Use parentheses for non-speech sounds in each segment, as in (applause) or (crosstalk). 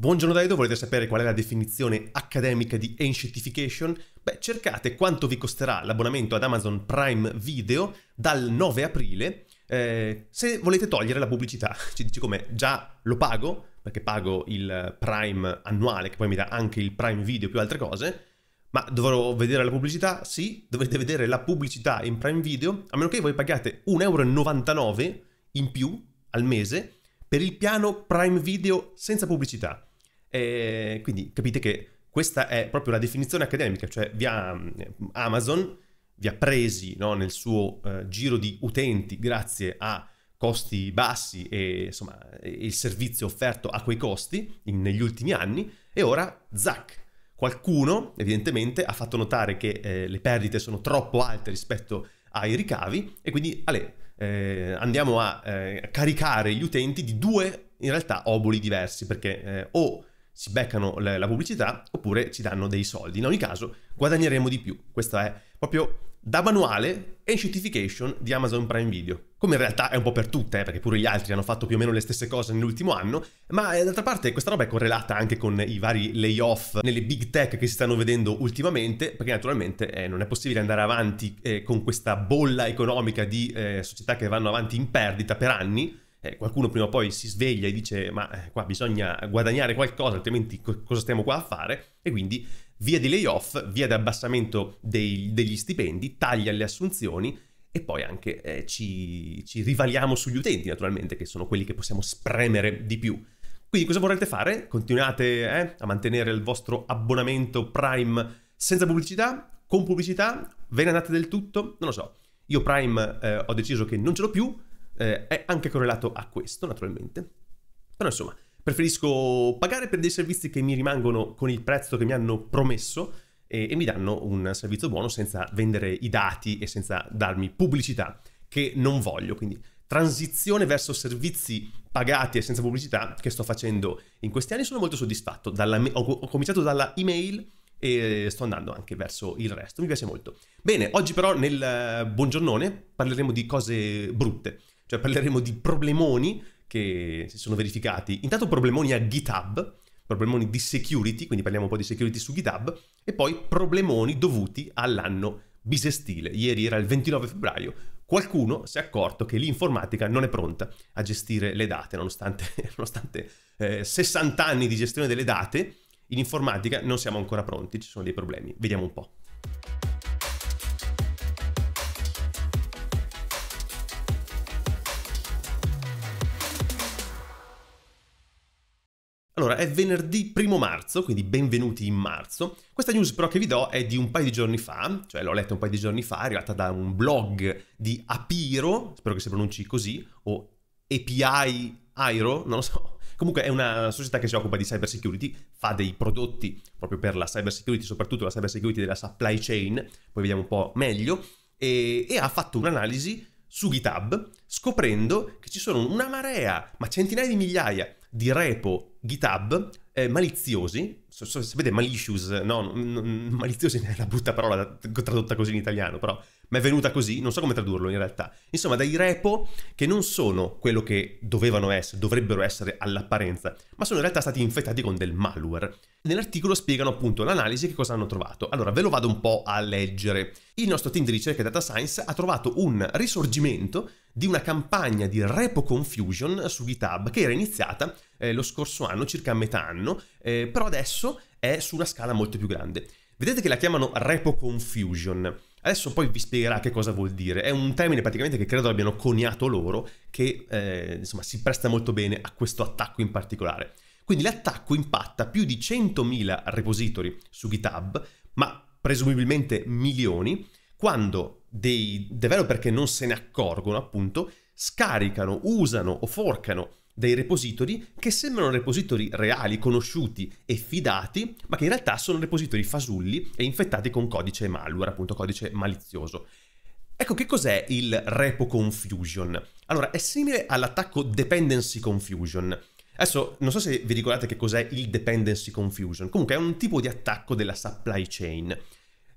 Buongiorno Daido, volete sapere qual è la definizione accademica di Ancientification? Beh, cercate quanto vi costerà l'abbonamento ad Amazon Prime Video dal 9 aprile eh, se volete togliere la pubblicità. (laughs) Ci dici come già lo pago, perché pago il Prime annuale, che poi mi dà anche il Prime Video più altre cose, ma dovrò vedere la pubblicità? Sì, dovete vedere la pubblicità in Prime Video, a meno che voi pagate 1,99€ in più al mese per il piano Prime Video senza pubblicità. E eh, quindi capite che questa è proprio la definizione accademica, cioè vi eh, Amazon vi ha presi no, nel suo eh, giro di utenti grazie a costi bassi e insomma, il servizio offerto a quei costi in, negli ultimi anni e ora zac. Qualcuno evidentemente ha fatto notare che eh, le perdite sono troppo alte rispetto ai ricavi e quindi ale, eh, andiamo a eh, caricare gli utenti di due in realtà oboli diversi perché o si beccano la pubblicità oppure ci danno dei soldi. In ogni caso guadagneremo di più. Questo è proprio da manuale e certification di Amazon Prime Video. Come in realtà è un po' per tutte, eh, perché pure gli altri hanno fatto più o meno le stesse cose nell'ultimo anno, ma eh, d'altra parte questa roba è correlata anche con i vari layoff nelle big tech che si stanno vedendo ultimamente, perché naturalmente eh, non è possibile andare avanti eh, con questa bolla economica di eh, società che vanno avanti in perdita per anni, eh, qualcuno prima o poi si sveglia e dice ma eh, qua bisogna guadagnare qualcosa, altrimenti co- cosa stiamo qua a fare? E quindi via di layoff, via di abbassamento dei, degli stipendi, taglia le assunzioni e poi anche eh, ci, ci rivaliamo sugli utenti naturalmente, che sono quelli che possiamo spremere di più. Quindi cosa vorrete fare? Continuate eh, a mantenere il vostro abbonamento Prime senza pubblicità? Con pubblicità? Ve ne andate del tutto? Non lo so. Io Prime eh, ho deciso che non ce l'ho più, eh, è anche correlato a questo, naturalmente. Però insomma, preferisco pagare per dei servizi che mi rimangono con il prezzo che mi hanno promesso e, e mi danno un servizio buono senza vendere i dati e senza darmi pubblicità che non voglio. Quindi transizione verso servizi pagati e senza pubblicità che sto facendo in questi anni sono molto soddisfatto. Dalla, ho, ho, cominciato dalla email e sto andando anche verso il resto, mi piace molto. Bene, oggi però nel eh, buongiornone parleremo di cose brutte. Cioè parleremo di problemoni che si sono verificati. Intanto problemoni a GitHub, problemoni di security, quindi parliamo un po' di security su GitHub, e poi problemoni dovuti all'anno bisestile. Ieri era il 29 febbraio, qualcuno si è accorto che l'informatica non è pronta a gestire le date, nonostante, (laughs) nonostante eh, 60 anni di gestione delle date, in informatica non siamo ancora pronti, ci sono dei problemi. Vediamo un po'. Allora, è venerdì 1 marzo, quindi benvenuti in marzo. Questa news però che vi do è di un paio di giorni fa, cioè l'ho letta un paio di giorni fa, è arrivata da un blog di Apiro, spero che si pronunci così, o API Airo, non lo so. Comunque è una società che si occupa di cyber security, fa dei prodotti proprio per la cyber security, soprattutto la cyber security della supply chain, poi vediamo un po' meglio, e, e ha fatto un'analisi su GitHub scoprendo che ci sono una marea, ma centinaia di migliaia di repo GitHub eh, maliziosi so, so, sapete, malicious, no, maliziosi è una brutta parola tradotta così in italiano, però ma è venuta così, non so come tradurlo in realtà. Insomma, dai repo che non sono quello che dovevano essere, dovrebbero essere all'apparenza, ma sono in realtà stati infettati con del malware. Nell'articolo spiegano appunto l'analisi che cosa hanno trovato. Allora, ve lo vado un po' a leggere. Il nostro team di ricerca Data Science ha trovato un risorgimento di una campagna di repo confusion su GitHub che era iniziata eh, lo scorso anno, circa a metà anno, eh, però adesso è su una scala molto più grande. Vedete che la chiamano repo confusion. Adesso poi vi spiegherà che cosa vuol dire. È un termine praticamente che credo abbiano coniato loro, che eh, insomma si presta molto bene a questo attacco in particolare. Quindi l'attacco impatta più di 100.000 repository su GitHub, ma presumibilmente milioni, quando dei developer che non se ne accorgono, appunto, scaricano, usano o forcano dei repository che sembrano repository reali, conosciuti e fidati, ma che in realtà sono repository fasulli e infettati con codice malware, appunto codice malizioso. Ecco, che cos'è il repo confusion? Allora, è simile all'attacco dependency confusion. Adesso, non so se vi ricordate che cos'è il dependency confusion, comunque è un tipo di attacco della supply chain.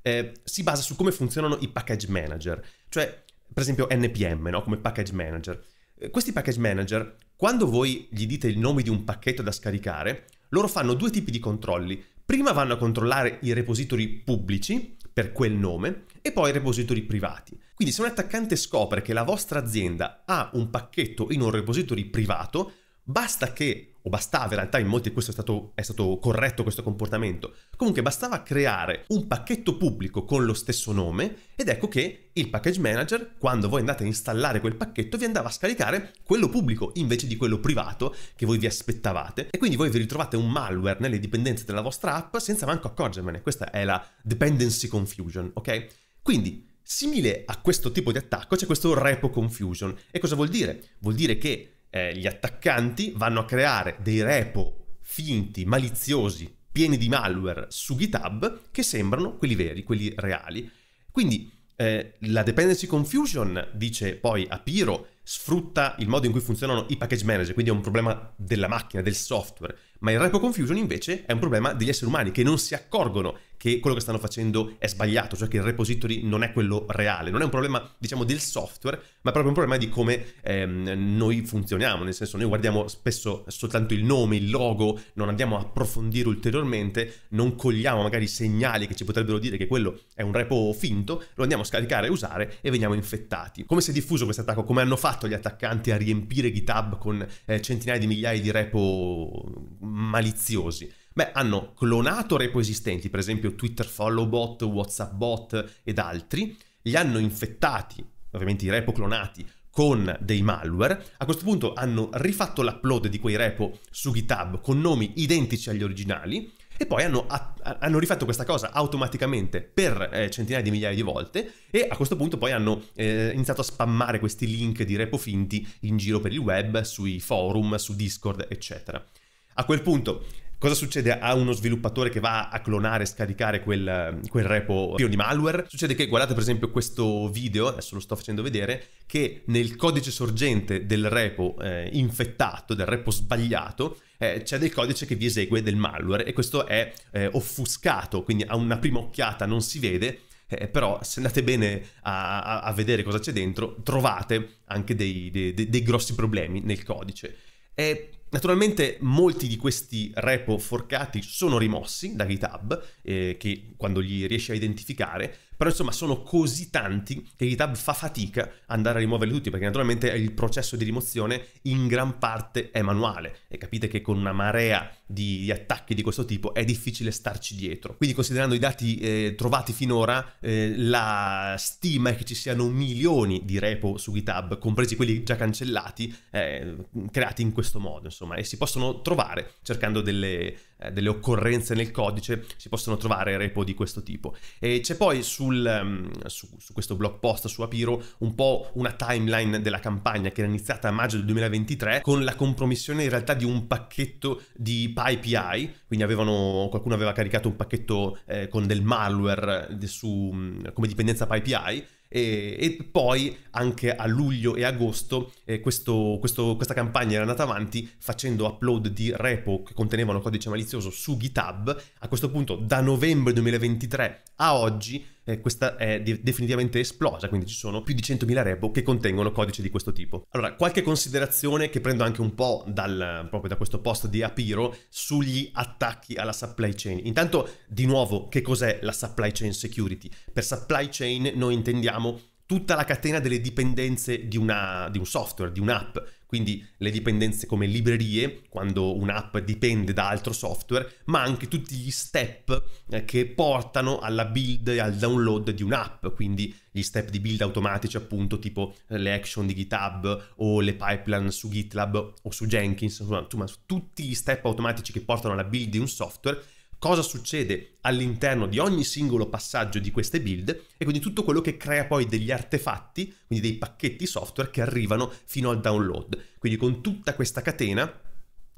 Eh, si basa su come funzionano i package manager, cioè, per esempio, NPM, no? come package manager. Eh, questi package manager quando voi gli dite il nome di un pacchetto da scaricare, loro fanno due tipi di controlli. Prima vanno a controllare i repository pubblici per quel nome e poi i repository privati. Quindi se un attaccante scopre che la vostra azienda ha un pacchetto in un repository privato, basta che o bastava, in realtà in molti questo è stato, è stato corretto questo comportamento, comunque bastava creare un pacchetto pubblico con lo stesso nome ed ecco che il package manager, quando voi andate a installare quel pacchetto, vi andava a scaricare quello pubblico invece di quello privato che voi vi aspettavate e quindi voi vi ritrovate un malware nelle dipendenze della vostra app senza manco accorgermene, questa è la dependency confusion, ok? Quindi, simile a questo tipo di attacco c'è questo repo confusion e cosa vuol dire? Vuol dire che eh, gli attaccanti vanno a creare dei repo finti, maliziosi, pieni di malware su GitHub che sembrano quelli veri, quelli reali. Quindi eh, la dependency confusion, dice poi Apiro, sfrutta il modo in cui funzionano i package manager, quindi è un problema della macchina, del software, ma il repo confusion invece è un problema degli esseri umani che non si accorgono che quello che stanno facendo è sbagliato, cioè che il repository non è quello reale. Non è un problema, diciamo, del software, ma è proprio un problema di come ehm, noi funzioniamo. Nel senso, noi guardiamo spesso soltanto il nome, il logo, non andiamo a approfondire ulteriormente, non cogliamo magari segnali che ci potrebbero dire che quello è un repo finto, lo andiamo a scaricare e usare e veniamo infettati. Come si è diffuso questo attacco? Come hanno fatto gli attaccanti a riempire GitHub con eh, centinaia di migliaia di repo mm, maliziosi? Beh, hanno clonato repo esistenti, per esempio Twitter Follow Bot, WhatsApp Bot ed altri, li hanno infettati, ovviamente i repo clonati, con dei malware. A questo punto hanno rifatto l'upload di quei repo su GitHub con nomi identici agli originali e poi hanno, a- hanno rifatto questa cosa automaticamente per eh, centinaia di migliaia di volte e a questo punto poi hanno eh, iniziato a spammare questi link di repo finti in giro per il web, sui forum, su Discord, eccetera. A quel punto Cosa succede a uno sviluppatore che va a clonare e scaricare quel, quel repo pieno di malware? Succede che, guardate per esempio questo video, adesso lo sto facendo vedere, che nel codice sorgente del repo eh, infettato, del repo sbagliato, eh, c'è del codice che vi esegue del malware e questo è eh, offuscato, quindi a una prima occhiata non si vede, eh, però se andate bene a, a, a, vedere cosa c'è dentro, trovate anche dei, dei, dei grossi problemi nel codice. E Naturalmente molti di questi repo forcati sono rimossi da GitHub, eh, che quando li riesce a identificare, però insomma sono così tanti che GitHub fa fatica ad andare a rimuoverli tutti, perché naturalmente il processo di rimozione in gran parte è manuale e capite che con una marea di, di attacchi di questo tipo è difficile starci dietro. Quindi considerando i dati eh, trovati finora, eh, la stima è che ci siano milioni di repo su GitHub, compresi quelli già cancellati, eh, creati in questo modo, insomma, e si possono trovare cercando delle eh, delle occorrenze nel codice, si possono trovare repo di questo tipo. E c'è poi sul, um, su, su, questo blog post su Apiro un po' una timeline della campagna che era iniziata a maggio del 2023 con la compromissione in realtà di un pacchetto di PyPI, quindi avevano, qualcuno aveva caricato un pacchetto eh, con del malware eh, su, mm, come dipendenza PyPI e, e poi anche a luglio e agosto eh, questo, questo, questa campagna era andata avanti facendo upload di repo che contenevano codice malizioso su GitHub. A questo punto da novembre 2023 a oggi eh, questa è di- definitivamente esplosa, quindi ci sono più di 100.000 repo che contengono codice di questo tipo. Allora, qualche considerazione che prendo anche un po' dal, proprio da questo post di Apiro sugli attacchi alla supply chain. Intanto, di nuovo, che cos'è la supply chain security? Per supply chain noi intendiamo tutta la catena delle dipendenze di, una, di un software, di un'app, quindi le dipendenze come librerie, quando un'app dipende da altro software, ma anche tutti gli step eh, che portano alla build e al download di un'app, quindi gli step di build automatici appunto tipo eh, le action di GitHub o le pipeline su GitLab o su Jenkins, insomma tutti gli step automatici che portano alla build di un software cosa succede all'interno di ogni singolo passaggio di queste build e quindi tutto quello che crea poi degli artefatti, quindi dei pacchetti software che arrivano fino al download. Quindi con tutta questa catena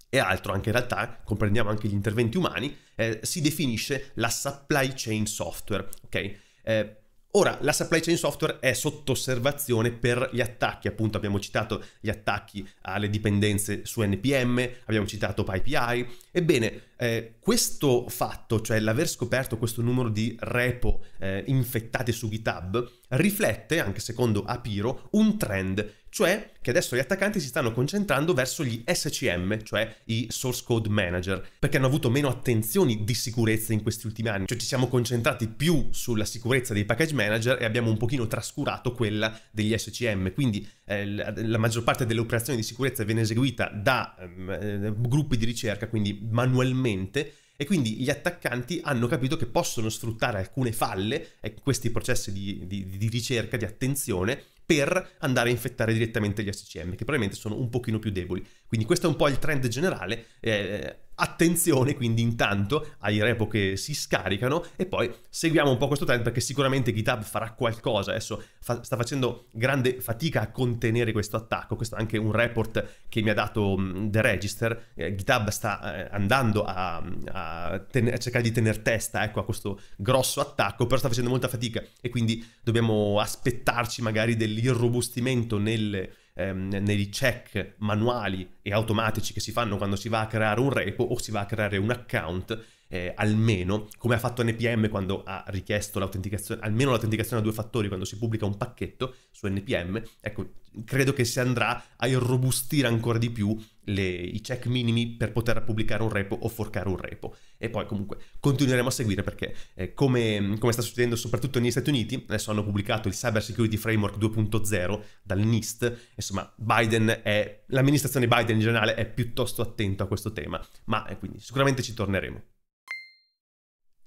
e altro, anche in realtà comprendiamo anche gli interventi umani, eh, si definisce la supply chain software, ok? Eh, Ora, la supply chain software è sotto osservazione per gli attacchi, appunto abbiamo citato gli attacchi alle dipendenze su NPM, abbiamo citato PyPI. Ebbene, eh, questo fatto, cioè l'aver scoperto questo numero di repo eh, infettati su GitHub, riflette, anche secondo Apiro, un trend cioè che adesso gli attaccanti si stanno concentrando verso gli SCM, cioè i Source Code Manager, perché hanno avuto meno attenzioni di sicurezza in questi ultimi anni, cioè ci siamo concentrati più sulla sicurezza dei package manager e abbiamo un pochino trascurato quella degli SCM, quindi eh, la maggior parte delle operazioni di sicurezza viene eseguita da ehm, eh, gruppi di ricerca, quindi manualmente, e quindi gli attaccanti hanno capito che possono sfruttare alcune falle, questi processi di, di, di ricerca, di attenzione, per andare a infettare direttamente gli SCM, che probabilmente sono un pochino più deboli. Quindi questo è un po' il trend generale. Eh, Attenzione quindi intanto ai repo che si scaricano e poi seguiamo un po' questo trend perché sicuramente GitHub farà qualcosa, adesso fa sta facendo grande fatica a contenere questo attacco, questo è anche un report che mi ha dato mh, mm, The Register, eh, GitHub sta eh, andando a, a, a, cercare di tenere testa ecco, a questo grosso attacco, però sta facendo molta fatica e quindi dobbiamo aspettarci magari dell'irrobustimento nelle ehm, nei check manuali e automatici che si fanno quando si va a creare un repo o si va a creare un account, eh, almeno, come ha fatto NPM quando ha richiesto l'autenticazione, almeno l'autenticazione a due fattori quando si pubblica un pacchetto su NPM, ecco, credo che si andrà a irrobustire ancora di più le, i check minimi per poter pubblicare un repo o forcare un repo. E poi comunque continueremo a seguire perché eh, come, come, sta succedendo soprattutto negli Stati Uniti, adesso hanno pubblicato il Cyber Security Framework 2.0 dal NIST, insomma Biden è, l'amministrazione Biden in generale è piuttosto attento a questo tema, ma eh, quindi sicuramente ci torneremo.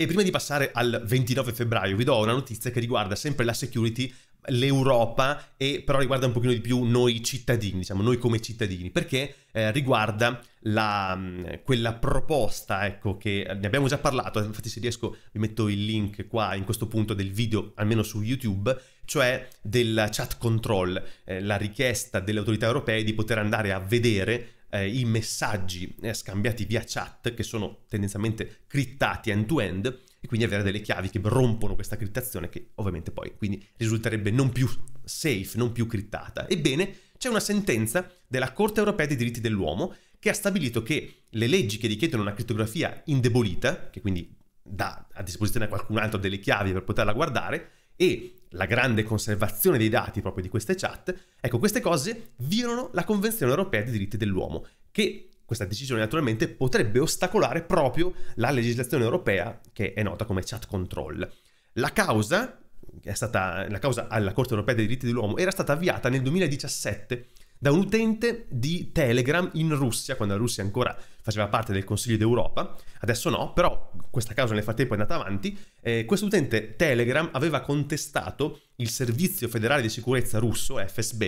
E prima di passare al 29 febbraio vi do una notizia che riguarda sempre la security, l'Europa e però riguarda un pochino di più noi cittadini, diciamo noi come cittadini, perché eh, riguarda la, mm, quella proposta, ecco, che ne abbiamo già parlato, infatti se riesco vi metto il link qua in questo punto del video, almeno su YouTube, cioè del chat control, eh, la richiesta delle autorità europee di poter andare a vedere eh, i messaggi eh, scambiati via chat, che sono tendenzialmente criptati end to end to end e quindi avere delle chiavi che rompono questa criptazione che ovviamente poi quindi risulterebbe non più safe, non più criptata. Ebbene, c'è una sentenza della Corte europea dei diritti dell'uomo che ha stabilito che le leggi che richiedono una criptografia indebolita, che quindi dà a disposizione a qualcun altro delle chiavi per poterla guardare, e la grande conservazione dei dati proprio di queste chat, ecco, queste cose violano la Convenzione europea dei diritti dell'uomo, che questa decisione naturalmente potrebbe ostacolare proprio la legislazione europea che è nota come chat control. La causa, che è stata la causa alla Corte europea dei diritti dell'uomo, era stata avviata nel 2017 da un utente di Telegram in Russia, quando la Russia ancora faceva parte del Consiglio d'Europa, adesso no, però questa causa nel frattempo è andata avanti, eh, questo utente Telegram aveva contestato il Servizio Federale di Sicurezza russo, FSB,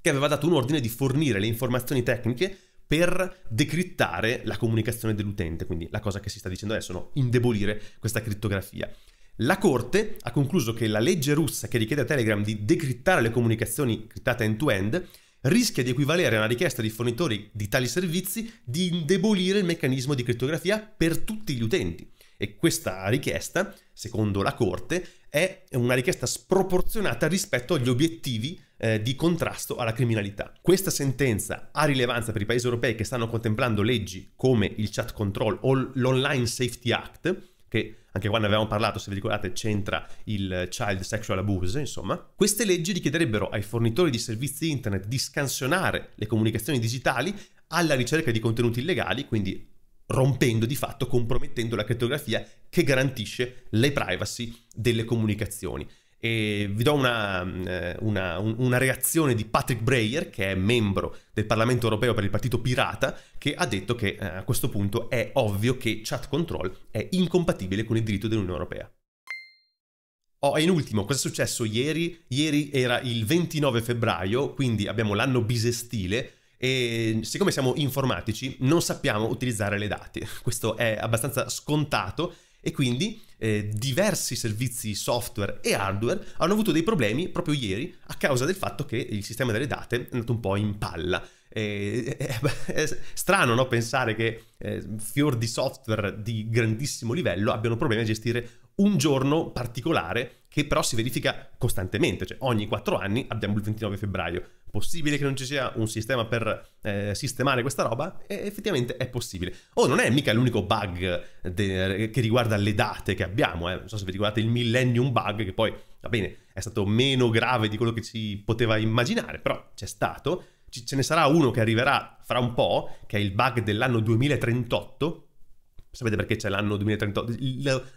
che aveva dato un ordine di fornire le informazioni tecniche per decrittare la comunicazione dell'utente, quindi la cosa che si sta dicendo adesso, no? indebolire questa crittografia. La Corte ha concluso che la legge russa che richiede a Telegram di decrittare le comunicazioni criptate end-to-end rischia di equivalere a una richiesta dei fornitori di tali servizi di indebolire il meccanismo di crittografia per tutti gli utenti. E questa richiesta, secondo la Corte, è una richiesta sproporzionata rispetto agli obiettivi eh, di contrasto alla criminalità. Questa sentenza ha rilevanza per i paesi europei che stanno contemplando leggi come il Chat Control o l'Online Safety Act, che anche qua ne avevamo parlato, se vi ricordate, c'entra il child sexual abuse, insomma. Queste leggi richiederebbero ai fornitori di servizi internet di scansionare le comunicazioni digitali alla ricerca di contenuti illegali, quindi rompendo di fatto, compromettendo la criptografia che garantisce le privacy delle comunicazioni. E vi do una, mm, eh, una, una, reazione di Patrick Breyer, che è membro del Parlamento europeo per il partito pirata, che ha detto che eh, a questo punto è ovvio che chat control è incompatibile con il diritto dell'Unione europea. Oh, e in ultimo, cosa è successo ieri? Ieri era il 29 febbraio, quindi abbiamo l'anno bisestile e mm, siccome siamo informatici non sappiamo utilizzare le date. (laughs) Questo è abbastanza scontato e quindi eh, diversi servizi software e hardware hanno avuto dei problemi proprio ieri a causa del fatto che il sistema delle date è andato un po' in palla. Eh, eh, eh è strano no? pensare che eh, fior di software di grandissimo livello abbiano problemi a gestire un giorno particolare che però si verifica costantemente, cioè ogni quattro anni abbiamo il 29 febbraio. Possibile che non ci sia un sistema per eh, sistemare questa roba? E effettivamente è possibile. Oh, non è mica l'unico bug de- che riguarda le date che abbiamo, eh. non so se vi ricordate il millennium bug, che poi, va bene, è stato meno grave di quello che si poteva immaginare, però c'è stato. C- ce ne sarà uno che arriverà fra un po', che è il bug dell'anno 2038, Sapete perché c'è l'anno 2038?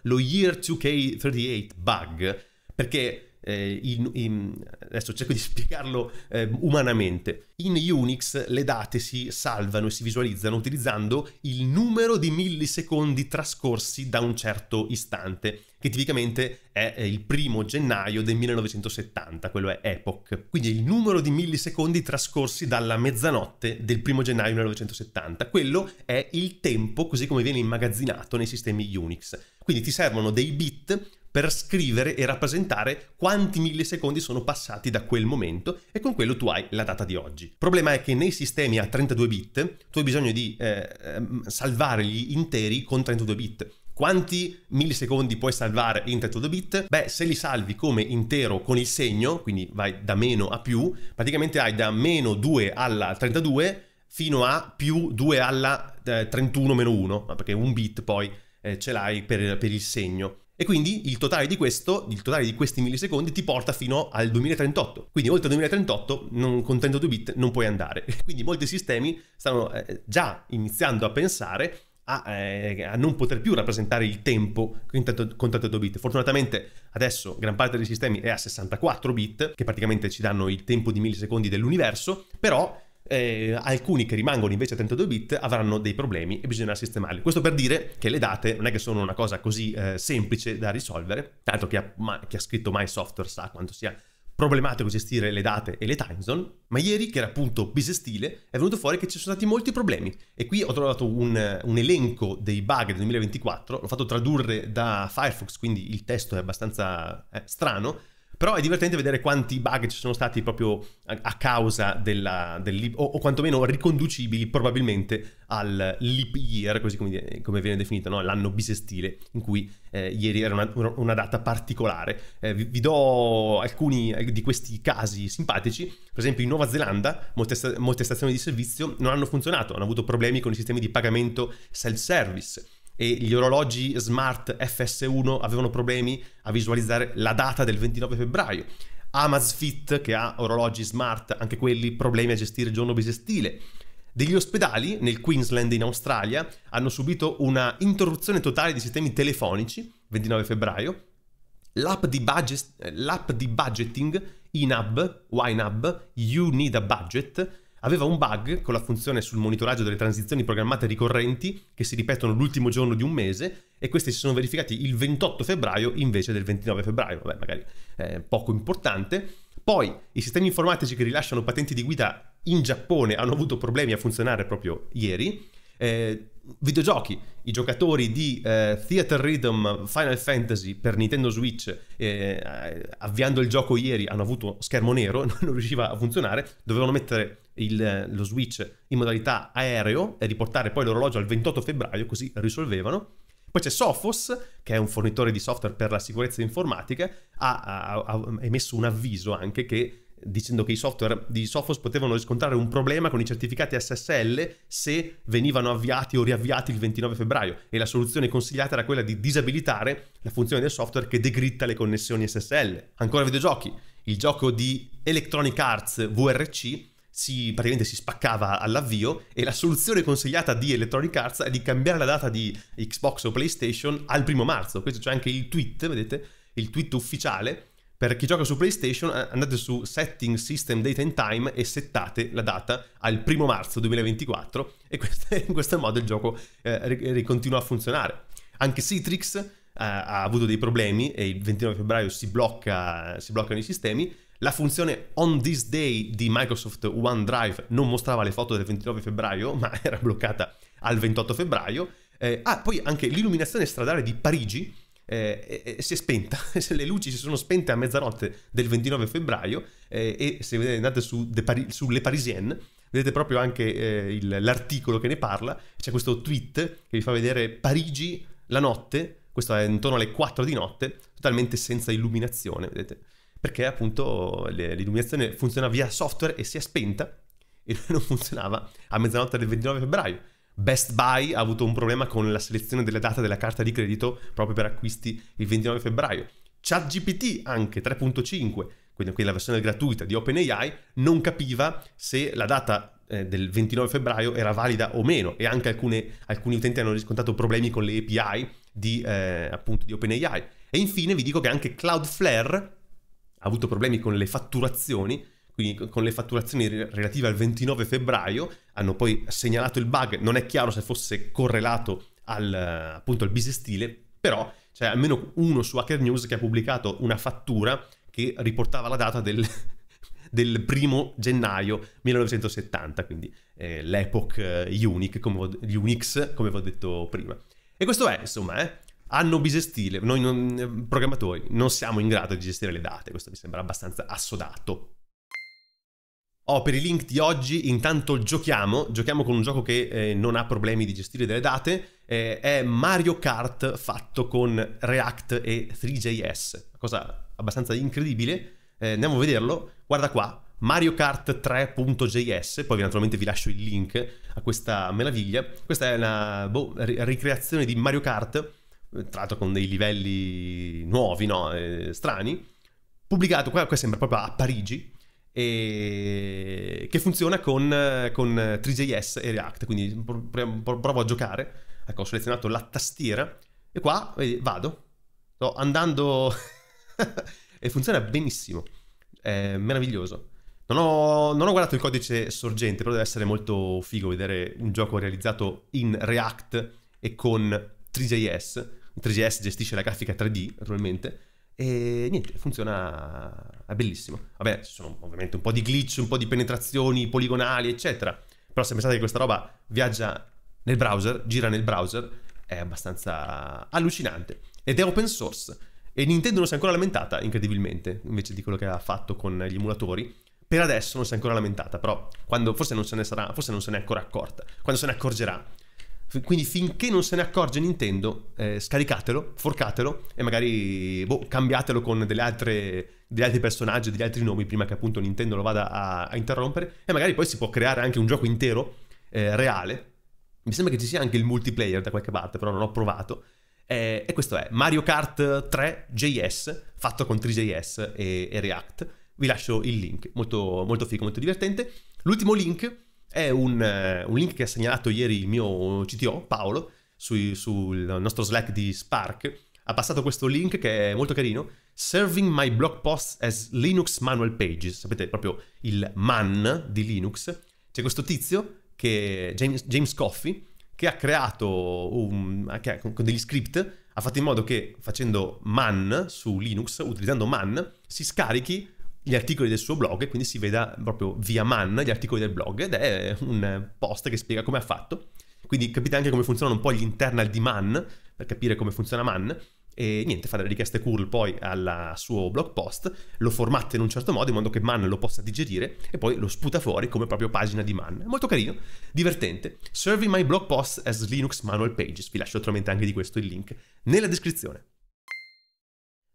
lo Year 2K38 bug? Perché eh, in, in, adesso cerco di spiegarlo eh, umanamente. In Unix le date si salvano e si visualizzano utilizzando il numero di millisecondi trascorsi da un certo istante, che tipicamente è il primo gennaio del 1970, quello è Epoch. Quindi il numero di millisecondi trascorsi dalla mezzanotte del primo gennaio 1970. Quello è il tempo così come viene immagazzinato nei sistemi Unix. Quindi ti servono dei bit per scrivere e rappresentare quanti millisecondi sono passati da quel momento e con quello tu hai la data di oggi. Il problema è che nei sistemi a 32 bit tu hai bisogno di eh, ehm, salvare gli interi con 32 bit. Quanti millisecondi puoi salvare in 32 bit? Beh, se li salvi come intero con il segno, quindi vai da meno a più, praticamente hai da meno 2 alla 32 fino a più 2 alla 31 eh, meno 1, perché un bit poi eh, ce l'hai per, per il segno. E quindi il totale di questo, il totale di questi millisecondi ti porta fino al 2038. Quindi oltre al 2038 non, con 32 bit non puoi andare. (laughs) Quindi molti sistemi stanno eh, già iniziando a pensare a, eh, a, non poter più rappresentare il tempo con 32 bit. Fortunatamente adesso gran parte dei sistemi è a 64 bit, che praticamente ci danno il tempo di millisecondi dell'universo, però eh, alcuni che rimangono invece a 32 bit avranno dei problemi e bisognerà sistemarli. Questo per dire che le date non è che sono una cosa così eh, semplice da risolvere, tanto chi ha, ma, chi ha scritto My Software sa quanto sia problematico gestire le date e le time zone, ma ieri, che era appunto bisestile, è venuto fuori che ci sono stati molti problemi. E qui ho trovato un, un, elenco dei bug del 2024, l'ho fatto tradurre da Firefox, quindi il testo è abbastanza eh, strano, però è divertente vedere quanti bug ci sono stati proprio a, a causa della, del leap, o, o, quantomeno riconducibili probabilmente al leap year, così come, come viene definito, no? l'anno bisestile, in cui eh, ieri era una, una data particolare. Eh, vi, vi, do alcuni eh, di questi casi simpatici. Per esempio in Nuova Zelanda molte, molte stazioni di servizio non hanno funzionato, hanno avuto problemi con i sistemi di pagamento self-service e gli orologi smart FS1 avevano problemi a visualizzare la data del 29 febbraio. Amazfit, che ha orologi smart, anche quelli problemi a gestire il giorno bisestile. Degli ospedali nel Queensland in Australia hanno subito una interruzione totale di sistemi telefonici, 29 febbraio. L'app di, budget, l'app di budgeting, INAB, YNAB, You Need a Budget, aveva un bug con la funzione sul monitoraggio delle transizioni programmate ricorrenti che si ripetono l'ultimo giorno di un mese e questi si sono verificati il 28 febbraio invece del 29 febbraio, vabbè magari eh, poco importante. Poi i sistemi informatici che rilasciano patenti di guida in Giappone hanno avuto problemi a funzionare proprio ieri. Eh, videogiochi, i giocatori di eh, Theater Rhythm Final Fantasy per Nintendo Switch, eh, eh avviando il gioco ieri, hanno avuto schermo nero, (laughs) non riusciva a funzionare, dovevano mettere il, lo switch in modalità aereo e riportare poi l'orologio al 28 febbraio, così risolvevano. Poi c'è Sophos, che è un fornitore di software per la sicurezza informatica, ha, ha, ha emesso un avviso anche che dicendo che i software di Sophos potevano riscontrare un problema con i certificati SSL se venivano avviati o riavviati il 29 febbraio e la soluzione consigliata era quella di disabilitare la funzione del software che degritta le connessioni SSL. Ancora videogiochi, il gioco di Electronic Arts VRC si, praticamente si spaccava all'avvio e la soluzione consigliata di Electronic Arts è di cambiare la data di Xbox o PlayStation al primo marzo. Questo c'è anche il tweet, vedete? Il tweet ufficiale. Per chi gioca su PlayStation andate su Setting System Date and Time e settate la data al primo marzo 2024 e (laughs) in questo modo il gioco eh, continua a funzionare. Anche Citrix eh, ha avuto dei problemi e il 29 febbraio si, blocca, si bloccano i sistemi, la funzione on this day di Microsoft OneDrive non mostrava le foto del 29 febbraio, ma (laughs) era bloccata al 28 febbraio. Eh, ah, poi anche l'illuminazione stradale di Parigi eh, eh, si è spenta, (laughs) le luci si sono spente a mezzanotte del 29 febbraio eh, e se vedete, andate su, Pari- su Le Parisienne vedete proprio anche eh, il, l'articolo che ne parla, c'è questo tweet che vi fa vedere Parigi la notte, questo è intorno alle 4 di notte, totalmente senza illuminazione, vedete? perché appunto l'illuminazione funziona via software e si è spenta e (laughs) non funzionava a mezzanotte del 29 febbraio. Best Buy ha avuto un problema con la selezione delle date della carta di credito proprio per acquisti il 29 febbraio. ChatGPT anche 3.5, quindi la versione gratuita di OpenAI, non capiva se la data eh, del 29 febbraio era valida o meno e anche alcune, alcuni utenti hanno riscontrato problemi con le API di, eh, appunto, di OpenAI. E infine vi dico che anche Cloudflare ha avuto problemi con le fatturazioni, quindi con le fatturazioni relative al 29 febbraio, hanno poi segnalato il bug, non è chiaro se fosse correlato al, appunto al bisestile, però c'è almeno uno su Hacker News che ha pubblicato una fattura che riportava la data del, (laughs) del primo gennaio 1970, quindi eh, l'epoch eh, Unix, come, come vi ho detto prima. E questo è, insomma, eh, hanno bisestile, noi non, programmatori non siamo in grado di gestire le date, questo mi sembra abbastanza assodato. Oh, per i link di oggi intanto giochiamo, giochiamo con un gioco che eh, non ha problemi di gestire delle date, eh, è Mario Kart fatto con React e 3JS, cosa abbastanza incredibile, eh, andiamo a vederlo, guarda qua, Mario Kart 3.js, poi naturalmente vi lascio il link a questa meraviglia, questa è una boh, ricreazione di Mario Kart tra l'altro con dei livelli nuovi, no? eh, strani, pubblicato, qua, sembra proprio a Parigi, e... che funziona con, con 3JS e React, quindi provo a giocare, ecco ho selezionato la tastiera e qua vedi, vado, sto andando (laughs) e funziona benissimo, è meraviglioso. Non ho, non ho, guardato il codice sorgente, però deve essere molto figo vedere un gioco realizzato in React e con 3JS 3GS gestisce la grafica 3D, naturalmente, e niente, funziona, è bellissimo. Vabbè, ci sono ovviamente un po' di glitch, un po' di penetrazioni poligonali, eccetera. Però se pensate che questa roba viaggia nel browser, gira nel browser, è abbastanza allucinante. Ed è open source. E Nintendo non si è ancora lamentata, incredibilmente, invece di quello che ha fatto con gli emulatori. Per adesso non si è ancora lamentata, però quando, forse, non se ne sarà, forse non se ne è ancora accorta. Quando se ne accorgerà, quindi finché non se ne accorge Nintendo, eh, scaricatelo, forcatelo e magari boh, cambiatelo con delle altre, degli altri personaggi, degli altri nomi prima che appunto Nintendo lo vada a, a interrompere. E magari poi si può creare anche un gioco intero, eh, reale. Mi sembra che ci sia anche il multiplayer da qualche parte, però non ho provato. Eh, e questo è Mario Kart 3 JS, fatto con 3JS e, e React. Vi lascio il link, molto, molto figo, molto divertente. L'ultimo link è un, eh, un, link che ha segnalato ieri il mio CTO Paolo sui, sul nostro Slack di Spark. Ha passato questo link che è molto carino. Serving my blog posts as Linux manual pages. Sapete proprio il man di Linux. C'è questo tizio che James, James Coffey che ha creato un, che ha, con degli script ha fatto in modo che facendo man su Linux, utilizzando man, si scarichi gli articoli del suo blog, e quindi si veda proprio via man gli articoli del blog ed è un post che spiega come ha fatto. Quindi capite anche come funzionano un po' gli internal di man, per capire come funziona man. E niente, fa delle richieste curl poi al suo blog post, lo formatta in un certo modo in modo che man lo possa digerire e poi lo sputa fuori come proprio pagina di man. molto carino, divertente. Serving my blog post as Linux manual pages. Vi lascio naturalmente anche di questo il link nella descrizione.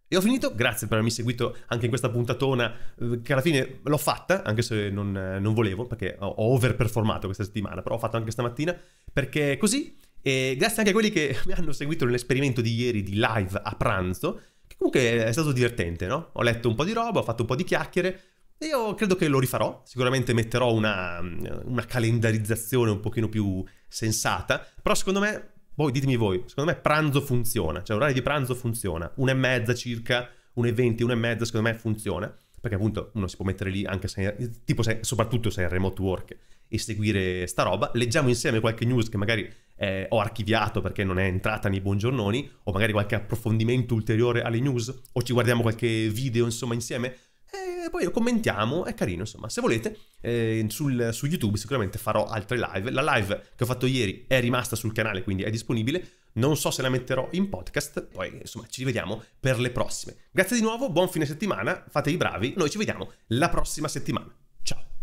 E ho finito, grazie per avermi seguito anche in questa puntatona, eh, che alla fine l'ho fatta, anche se non, eh, non volevo, perché ho overperformato questa settimana, però ho fatto anche stamattina, perché così, e grazie anche a quelli che (laughs) mi hanno seguito nell'esperimento di ieri di live a pranzo, che comunque è stato divertente, no? Ho letto un po' di roba, ho fatto un po' di chiacchiere, e io credo che lo rifarò, sicuramente metterò una, una calendarizzazione un pochino più sensata, però secondo me voi ditemi voi, secondo me pranzo funziona, cioè l'orario di pranzo funziona, un'e mezza circa, 1,20, mezza secondo me funziona, perché appunto uno si può mettere lì anche se, tipo se, soprattutto se è in remote work e seguire sta roba. Leggiamo insieme qualche news che magari eh, ho archiviato perché non è entrata nei buongiornoni, o magari qualche approfondimento ulteriore alle news, o ci guardiamo qualche video insomma insieme. E poi lo commentiamo, è carino, insomma, se volete, eh, sul, su YouTube sicuramente farò altre live. La live che ho fatto ieri è rimasta sul canale, quindi è disponibile. Non so se la metterò in podcast, poi insomma ci rivediamo per le prossime. Grazie di nuovo, buon fine settimana, fate i bravi, noi ci vediamo la prossima settimana. Ciao!